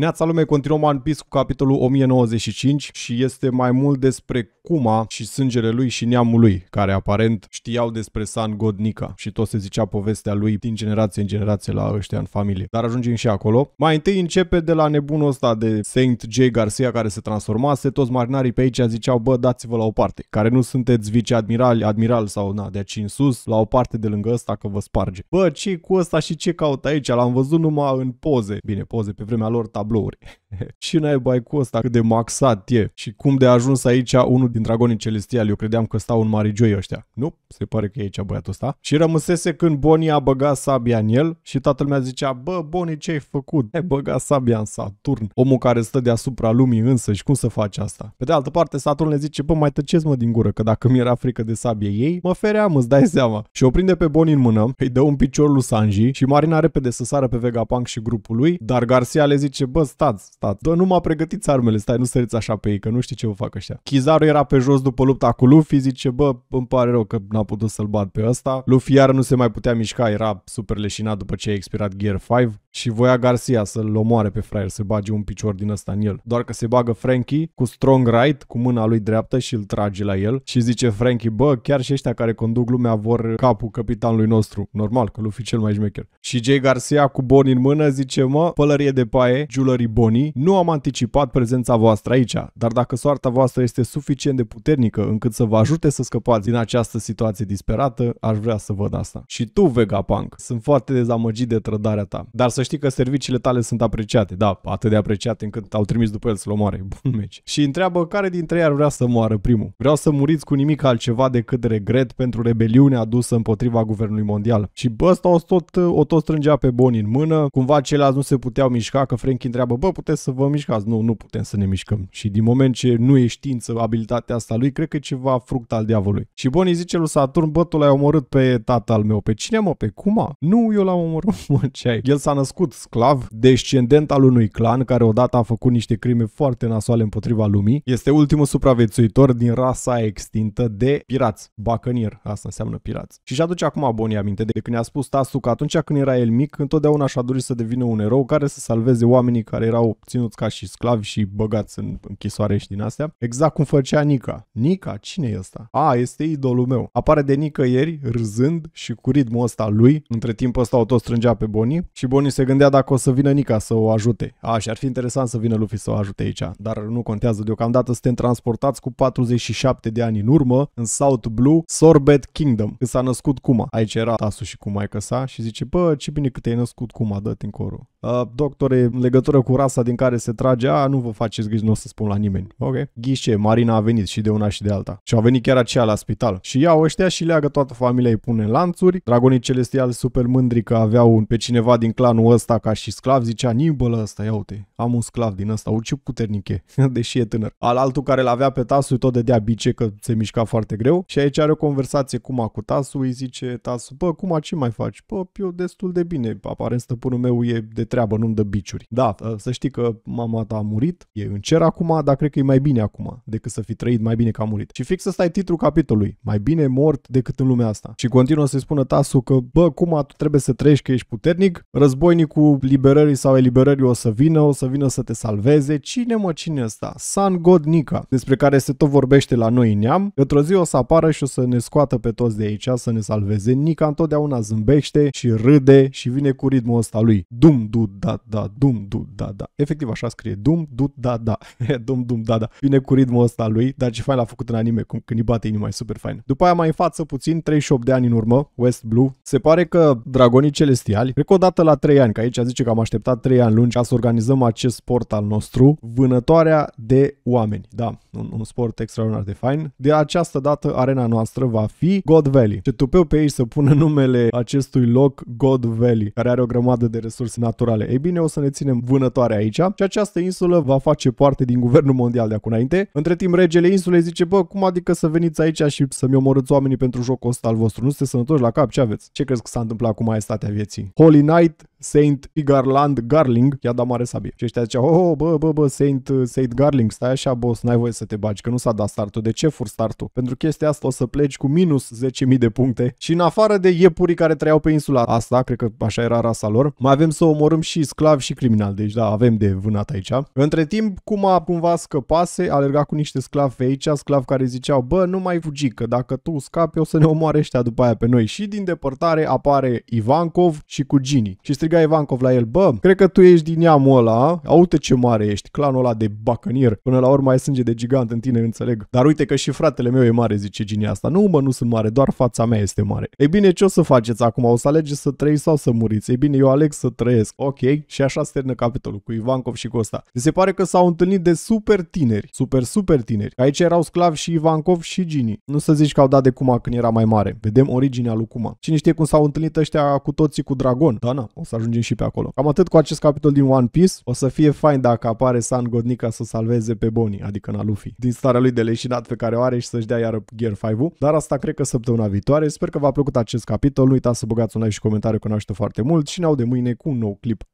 Neața lume, continuăm One Piece cu capitolul 1095 și este mai mult despre Kuma și sângele lui și neamul lui, care aparent știau despre San God Nika și tot se zicea povestea lui din generație în generație la ăștia în familie. Dar ajungem și acolo. Mai întâi începe de la nebunul ăsta de Saint J. Garcia care se transformase, toți marinarii pe aici ziceau, bă, dați-vă la o parte, care nu sunteți viceadmirali, admiral sau na, de aici în sus, la o parte de lângă ăsta că vă sparge. Bă, ce cu ăsta și ce caut aici? L-am văzut numai în poze. Bine, poze pe vremea lor, tab tablouri. și bai cu ăsta cât de maxat e și cum de a ajuns aici unul din dragonii celestiali. Eu credeam că stau în joi ăștia. Nu, se pare că e aici băiatul ăsta. Și rămăsese când Bonnie a băgat sabia în el și tatăl meu zicea, bă, Bonnie, ce ai făcut? Ai băgat sabia în Saturn, omul care stă deasupra lumii însă și cum să faci asta? Pe de altă parte, Saturn le zice, bă, mai tăceți mă din gură, că dacă mi era frică de sabie ei, mă feream, îți dai seama. Și o prinde pe Bonnie în mână, îi dă un picior lui Sanji și Marina repede să sară pe Vegapunk și grupul lui, dar Garcia le zice, bă, bă, stați, stați. Doar nu m-a pregătit armele, stai, nu săriți așa pe ei, că nu știu ce vă fac ăștia. Kizaru era pe jos după lupta cu Luffy, zice, bă, îmi pare rău că n-a putut să-l bat pe ăsta. Luffy iar nu se mai putea mișca, era super leșinat după ce a expirat Gear 5 și voia Garcia să-l omoare pe fraier, să bage un picior din ăsta în el. Doar că se bagă Frankie cu strong right, cu mâna lui dreaptă și îl trage la el și zice Frankie, bă, chiar și ăștia care conduc lumea vor capul capitanului nostru. Normal, că Luffy cel mai șmecher. Și Jay Garcia cu Bonnie în mână zice, mă, pălărie de paie, jewelry Bonnie, nu am anticipat prezența voastră aici, dar dacă soarta voastră este suficient de puternică încât să vă ajute să scăpați din această situație disperată, aș vrea să văd asta. Și tu, Vegapunk, sunt foarte dezamăgit de trădarea ta, dar să să știi că serviciile tale sunt apreciate. Da, atât de apreciate încât au trimis după el să-l omoare. Bun meci. Și întreabă care dintre ei ar vrea să moară primul. Vreau să muriți cu nimic altceva decât regret pentru rebeliunea adusă împotriva guvernului mondial. Și bă, ăsta o tot, o tot strângea pe Boni în mână. Cumva ceilalți nu se puteau mișca, că Frank întreabă, bă, puteți să vă mișcați? Nu, nu putem să ne mișcăm. Și din moment ce nu e știință abilitatea asta lui, cred că e ceva fruct al diavolului. Și Boni zice lui Saturn, bă, tu l-ai omorât pe tatăl meu. Pe cine mă? Pe cuma? Nu, eu l-am omorât. Mă, ce ai? El s-a născut născut sclav, descendent al unui clan care odată a făcut niște crime foarte nasoale împotriva lumii. Este ultimul supraviețuitor din rasa extintă de pirați. Bacănir, asta înseamnă pirați. Și și aduce acum abonii aminte de când i-a spus Tasu că atunci când era el mic, întotdeauna și-a dorit să devină un erou care să salveze oamenii care erau ținuți ca și sclavi și băgați în închisoare și din astea. Exact cum făcea Nica. Nica? Cine e ăsta? A, este idolul meu. Apare de nicăieri, râzând și cu ritmul ăsta lui. Între timp ăsta o tot strângea pe Boni și Boni se se gândea dacă o să vină Nica să o ajute. A, și ar fi interesant să vină Luffy să o ajute aici, dar nu contează. Deocamdată suntem transportați cu 47 de ani în urmă în South Blue, Sorbet Kingdom, când s-a născut Kuma. Aici era Tasu și cu maică sa și zice, bă, ce bine că te-ai născut Kuma, dă-te în coro." Uh, doctore, în legătură cu rasa din care se trage, a, nu vă faceți griji, nu o să spun la nimeni. Ok. Ghișe, Marina a venit și de una și de alta. Și a venit chiar aceea la spital. Și iau ăștia și leagă toată familia, îi pune lanțuri. Dragonii celestiali super mândri că aveau pe cineva din clanul omul ăsta ca și sclav zicea, nibălă ăsta, ia uite, am un sclav din ăsta, urci puternic e, deși e tânăr. Al altul care l-avea pe Tasu tot de dea bice că se mișca foarte greu și aici are o conversație cuma cu Tasu, îi zice Tasu, bă, cum ce mai faci? Bă, eu destul de bine, aparent stăpânul meu e de treabă, nu-mi dă biciuri. Da, ă, să știi că mama ta a murit, e în cer acum, dar cred că e mai bine acum decât să fi trăit mai bine că a murit. Și fix ăsta e titlul capitolului, mai bine mort decât în lumea asta. Și continuă să-i spună Tasu că, bă, cum trebuie să trăiești că ești puternic, război cu liberării sau eliberării o să vină, o să vină să te salveze. Cine mă, cine ăsta? San God Nica, despre care se tot vorbește la noi în neam. Într-o zi o să apară și o să ne scoată pe toți de aici să ne salveze. Nica întotdeauna zâmbește și râde și vine cu ritmul ăsta lui. Dum, du, da, da, dum, du, da, da. Efectiv așa scrie. Dum, du, da, da. dum, dum, da, da. Vine cu ritmul ăsta lui, dar ce fain l-a făcut în anime, cum când îi bate inima e super fain. După aia mai în față puțin, 38 de ani în urmă, West Blue. Se pare că dragonii celestiali, cred că odată la 3 ani ani, că aici zice că am așteptat 3 ani lungi ca să organizăm acest sport al nostru, vânătoarea de oameni. Da, un, un sport extraordinar de fain. De această dată, arena noastră va fi God Valley. Ce tupeu pe ei să pună numele acestui loc God Valley, care are o grămadă de resurse naturale. Ei bine, o să ne ținem vânătoare aici și această insulă va face parte din guvernul mondial de acum înainte. Între timp, regele insulei zice, bă, cum adică să veniți aici și să-mi omorâți oamenii pentru jocul ăsta al vostru? Nu sunteți sănătoși la cap? Ce aveți? Ce crezi că s-a întâmplat cu maestatea vieții? Holy Night. Saint Igarland Garling, i-a dat mare sabie. Și ăștia zicea, oh, bă, bă, bă, Saint, uh, Saint Garling, stai așa, boss, n-ai voie să te bagi, că nu s-a dat startul. De ce fur startul? Pentru chestia asta o să pleci cu minus 10.000 de puncte. Și în afară de iepurii care trăiau pe insula asta, cred că așa era rasa lor, mai avem să omorâm și sclavi și criminal, deci da, avem de vânat aici. Între timp, cum a cumva scăpase, alerga cu niște sclavi pe aici, sclavi care ziceau, bă, nu mai fugi, că dacă tu scapi o să ne omoare ăștia după aia pe noi. Și din depărtare apare Ivankov și cu Gini. Și striga Ivankov la el, bă, cred că tu ești din neamul ăla, uite ce mare ești, clanul ăla de bacanier, până la urmă ai sânge de gigant în tine, înțeleg. Dar uite că și fratele meu e mare, zice ginia asta. Nu, mă, nu sunt mare, doar fața mea este mare. Ei bine, ce o să faceți acum? O să alegeți să trăiți sau să muriți? Ei bine, eu aleg să trăiesc. Ok, și așa se termină capitolul cu Ivankov și Costa. Mi se pare că s-au întâlnit de super tineri, super, super tineri. Aici erau sclavi și Ivankov și Gini. Nu să zici că au dat de Cuma când era mai mare. Vedem originea lui Cuma. Cine știe cum s-au întâlnit ăștia cu toții cu dragon? Da, na, o să ajungem și pe acolo. Cam atât cu acest capitol din One Piece. O să fie fain dacă apare San Godnica să salveze pe Bonnie, adică na Luffy, din starea lui de leșinat pe care o are și să-și dea iară Gear 5-ul. Dar asta cred că săptămâna viitoare. Sper că v-a plăcut acest capitol. Nu uitați să băgați un like și comentariu că ne foarte mult și ne audem mâine cu un nou clip.